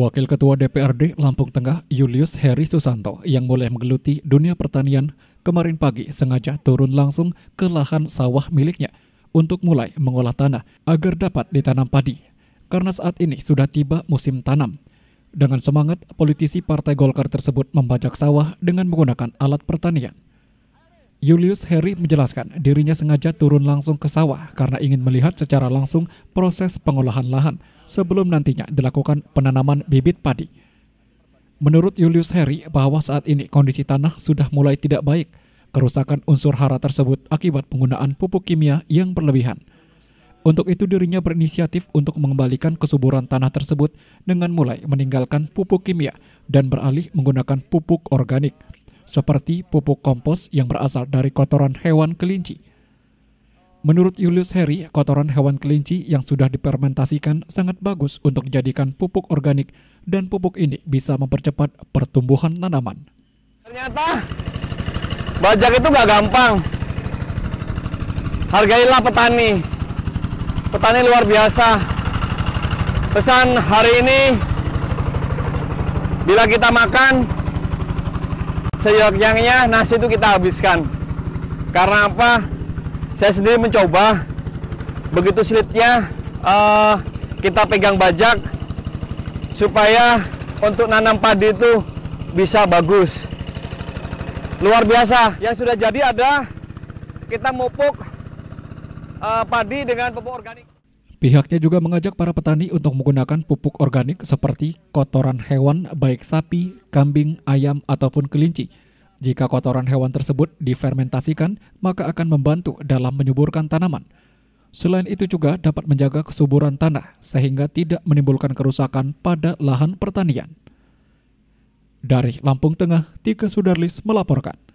Wakil Ketua DPRD Lampung Tengah Julius Heri Susanto yang mulai menggeluti dunia pertanian kemarin pagi sengaja turun langsung ke lahan sawah miliknya untuk mulai mengolah tanah agar dapat ditanam padi. Karena saat ini sudah tiba musim tanam. Dengan semangat, politisi Partai Golkar tersebut membajak sawah dengan menggunakan alat pertanian. Julius Heri menjelaskan dirinya sengaja turun langsung ke sawah karena ingin melihat secara langsung proses pengolahan lahan – sebelum nantinya dilakukan penanaman bibit padi. Menurut Julius Heri bahwa saat ini kondisi tanah sudah mulai tidak baik, kerusakan unsur hara tersebut akibat penggunaan pupuk kimia yang berlebihan. Untuk itu dirinya berinisiatif untuk mengembalikan kesuburan tanah tersebut dengan mulai meninggalkan pupuk kimia dan beralih menggunakan pupuk organik, seperti pupuk kompos yang berasal dari kotoran hewan kelinci. Menurut Julius Heri, kotoran hewan kelinci yang sudah dipermentasikan sangat bagus untuk dijadikan pupuk organik dan pupuk ini bisa mempercepat pertumbuhan tanaman. Ternyata bajak itu nggak gampang. Hargailah petani. Petani luar biasa. Pesan hari ini, bila kita makan, seyogyangnya nasi itu kita habiskan. Karena apa? saya sendiri mencoba begitu slipnya uh, eh, kita pegang bajak supaya untuk nanam padi itu bisa bagus luar biasa yang sudah jadi ada kita mupuk uh, padi dengan pupuk organik Pihaknya juga mengajak para petani untuk menggunakan pupuk organik seperti kotoran hewan baik sapi, kambing, ayam, ataupun kelinci jika kotoran hewan tersebut difermentasikan, maka akan membantu dalam menyuburkan tanaman. Selain itu juga dapat menjaga kesuburan tanah sehingga tidak menimbulkan kerusakan pada lahan pertanian. Dari Lampung Tengah, Tika Sudarlis melaporkan.